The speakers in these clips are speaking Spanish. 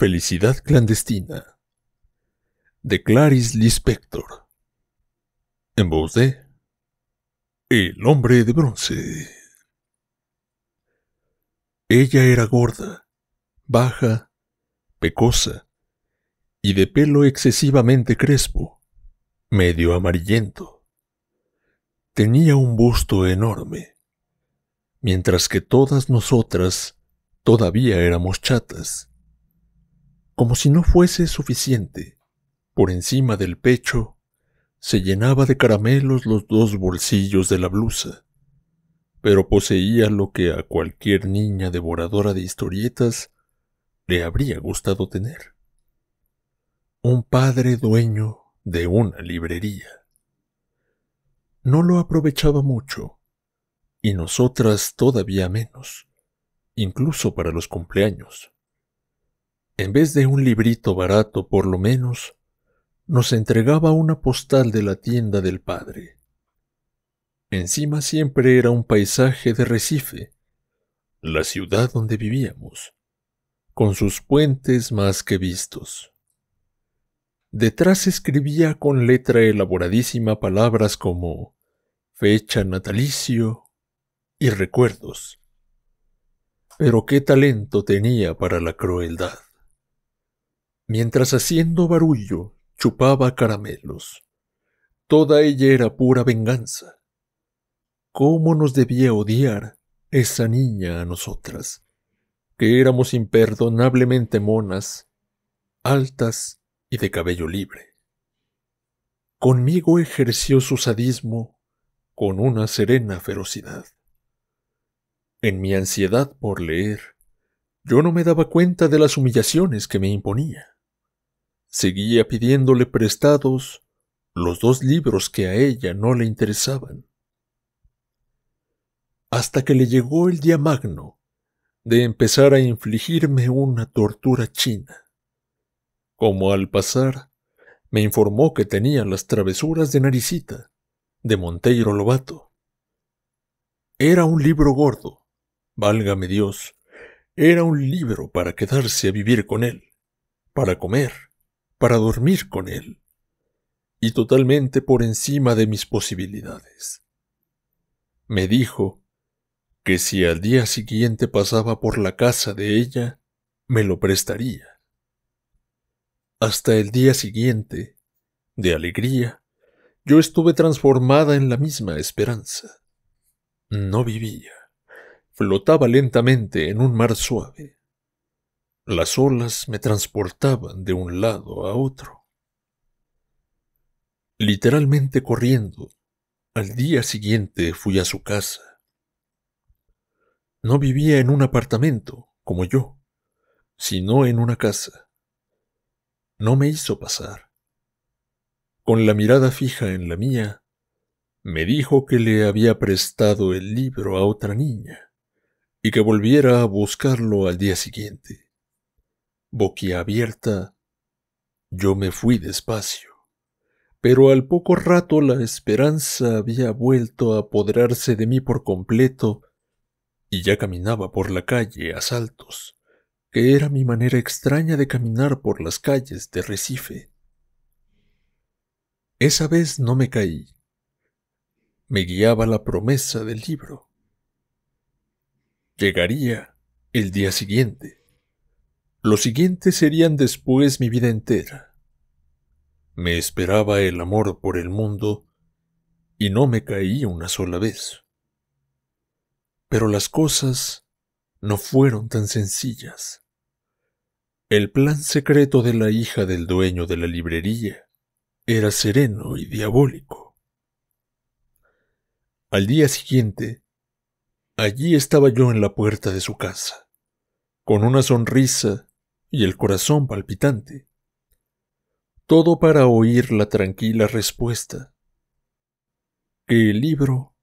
Felicidad clandestina de Clarice Lispector en voz de El hombre de bronce. Ella era gorda, baja, pecosa y de pelo excesivamente crespo, medio amarillento. Tenía un busto enorme, mientras que todas nosotras todavía éramos chatas como si no fuese suficiente, por encima del pecho se llenaba de caramelos los dos bolsillos de la blusa, pero poseía lo que a cualquier niña devoradora de historietas le habría gustado tener. Un padre dueño de una librería. No lo aprovechaba mucho, y nosotras todavía menos, incluso para los cumpleaños. En vez de un librito barato, por lo menos, nos entregaba una postal de la tienda del padre. Encima siempre era un paisaje de Recife, la ciudad donde vivíamos, con sus puentes más que vistos. Detrás escribía con letra elaboradísima palabras como fecha natalicio y recuerdos. Pero qué talento tenía para la crueldad mientras haciendo barullo chupaba caramelos. Toda ella era pura venganza. ¿Cómo nos debía odiar esa niña a nosotras, que éramos imperdonablemente monas, altas y de cabello libre? Conmigo ejerció su sadismo con una serena ferocidad. En mi ansiedad por leer, yo no me daba cuenta de las humillaciones que me imponía. Seguía pidiéndole prestados los dos libros que a ella no le interesaban. Hasta que le llegó el día magno de empezar a infligirme una tortura china. Como al pasar, me informó que tenía las travesuras de naricita, de Monteiro Lobato. Era un libro gordo, válgame Dios, era un libro para quedarse a vivir con él, para comer, para dormir con él, y totalmente por encima de mis posibilidades. Me dijo que si al día siguiente pasaba por la casa de ella, me lo prestaría. Hasta el día siguiente, de alegría, yo estuve transformada en la misma esperanza. No vivía, flotaba lentamente en un mar suave. Las olas me transportaban de un lado a otro. Literalmente corriendo, al día siguiente fui a su casa. No vivía en un apartamento, como yo, sino en una casa. No me hizo pasar. Con la mirada fija en la mía, me dijo que le había prestado el libro a otra niña y que volviera a buscarlo al día siguiente abierta, yo me fui despacio, pero al poco rato la esperanza había vuelto a apoderarse de mí por completo y ya caminaba por la calle a saltos, que era mi manera extraña de caminar por las calles de Recife. Esa vez no me caí. Me guiaba la promesa del libro. Llegaría el día siguiente lo siguiente serían después mi vida entera. Me esperaba el amor por el mundo y no me caí una sola vez. Pero las cosas no fueron tan sencillas. El plan secreto de la hija del dueño de la librería era sereno y diabólico. Al día siguiente, allí estaba yo en la puerta de su casa, con una sonrisa y el corazón palpitante. Todo para oír la tranquila respuesta, que el libro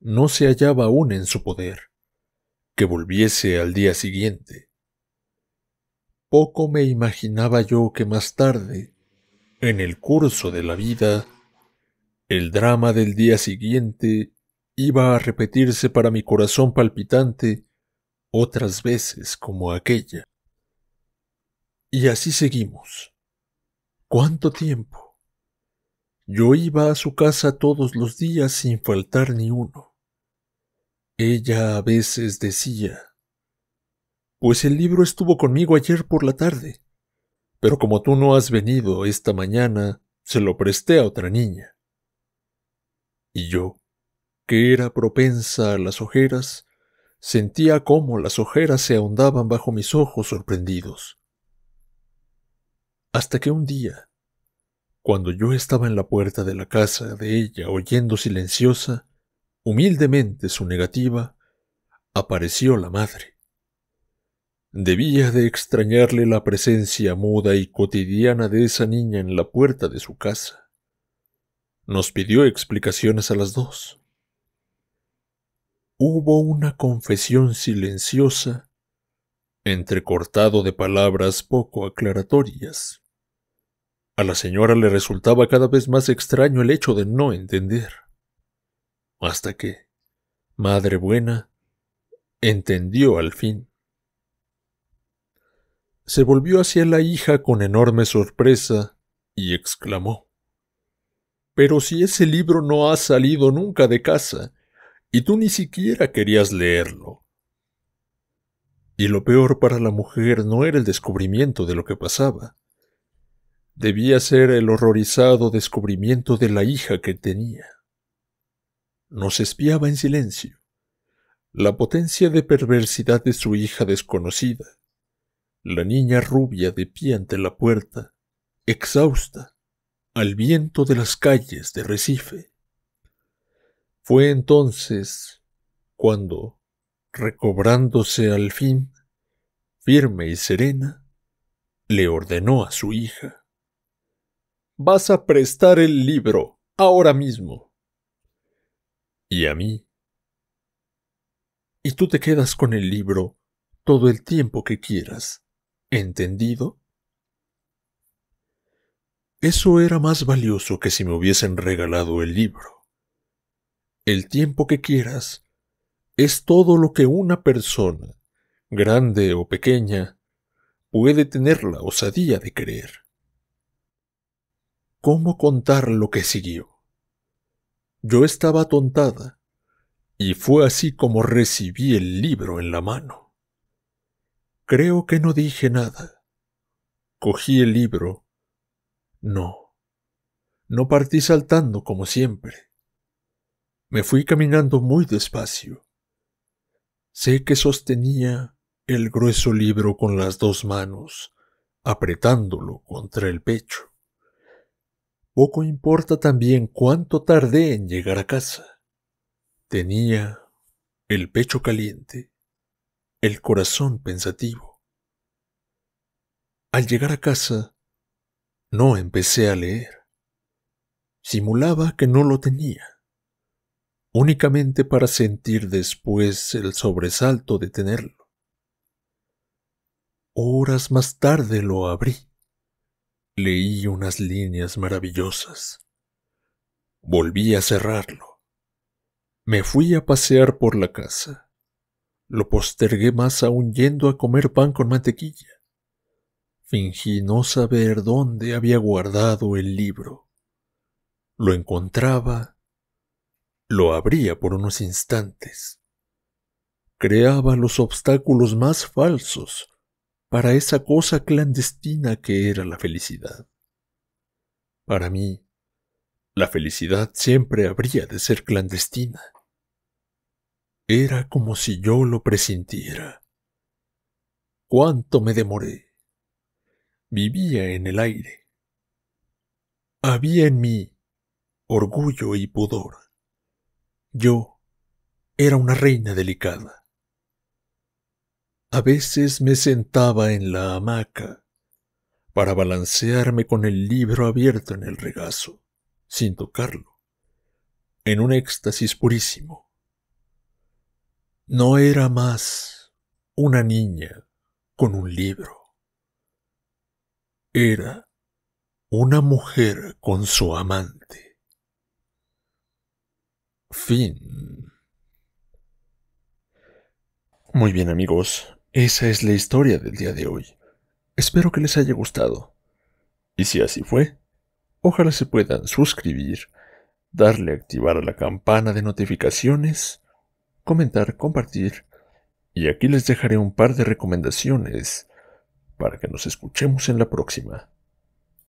no se hallaba aún en su poder, que volviese al día siguiente. Poco me imaginaba yo que más tarde, en el curso de la vida, el drama del día siguiente iba a repetirse para mi corazón palpitante otras veces como aquella. Y así seguimos. ¿Cuánto tiempo? Yo iba a su casa todos los días sin faltar ni uno. Ella a veces decía, Pues el libro estuvo conmigo ayer por la tarde, pero como tú no has venido esta mañana, se lo presté a otra niña. Y yo, que era propensa a las ojeras, sentía cómo las ojeras se ahondaban bajo mis ojos sorprendidos. Hasta que un día, cuando yo estaba en la puerta de la casa de ella oyendo silenciosa, humildemente su negativa, apareció la madre. Debía de extrañarle la presencia muda y cotidiana de esa niña en la puerta de su casa. Nos pidió explicaciones a las dos. Hubo una confesión silenciosa entrecortado de palabras poco aclaratorias. A la señora le resultaba cada vez más extraño el hecho de no entender. Hasta que, Madre Buena, entendió al fin. Se volvió hacia la hija con enorme sorpresa y exclamó Pero si ese libro no ha salido nunca de casa, y tú ni siquiera querías leerlo, y lo peor para la mujer no era el descubrimiento de lo que pasaba. Debía ser el horrorizado descubrimiento de la hija que tenía. Nos espiaba en silencio. La potencia de perversidad de su hija desconocida. La niña rubia de pie ante la puerta, exhausta, al viento de las calles de Recife. Fue entonces cuando, recobrándose al fin, firme y serena, le ordenó a su hija. Vas a prestar el libro ahora mismo. Y a mí. Y tú te quedas con el libro todo el tiempo que quieras. ¿Entendido? Eso era más valioso que si me hubiesen regalado el libro. El tiempo que quieras es todo lo que una persona, grande o pequeña, puede tener la osadía de creer. ¿Cómo contar lo que siguió? Yo estaba atontada, y fue así como recibí el libro en la mano. Creo que no dije nada. Cogí el libro. No. No partí saltando como siempre. Me fui caminando muy despacio. Sé que sostenía el grueso libro con las dos manos, apretándolo contra el pecho. Poco importa también cuánto tardé en llegar a casa. Tenía el pecho caliente, el corazón pensativo. Al llegar a casa, no empecé a leer. Simulaba que no lo tenía únicamente para sentir después el sobresalto de tenerlo. Horas más tarde lo abrí. Leí unas líneas maravillosas. Volví a cerrarlo. Me fui a pasear por la casa. Lo postergué más aún yendo a comer pan con mantequilla. Fingí no saber dónde había guardado el libro. Lo encontraba lo abría por unos instantes. Creaba los obstáculos más falsos para esa cosa clandestina que era la felicidad. Para mí, la felicidad siempre habría de ser clandestina. Era como si yo lo presintiera. ¿Cuánto me demoré? Vivía en el aire. Había en mí orgullo y pudor. Yo era una reina delicada. A veces me sentaba en la hamaca para balancearme con el libro abierto en el regazo, sin tocarlo, en un éxtasis purísimo. No era más una niña con un libro. Era una mujer con su amante. Fin. Muy bien amigos, esa es la historia del día de hoy. Espero que les haya gustado. Y si así fue, ojalá se puedan suscribir, darle a activar a la campana de notificaciones, comentar, compartir, y aquí les dejaré un par de recomendaciones para que nos escuchemos en la próxima.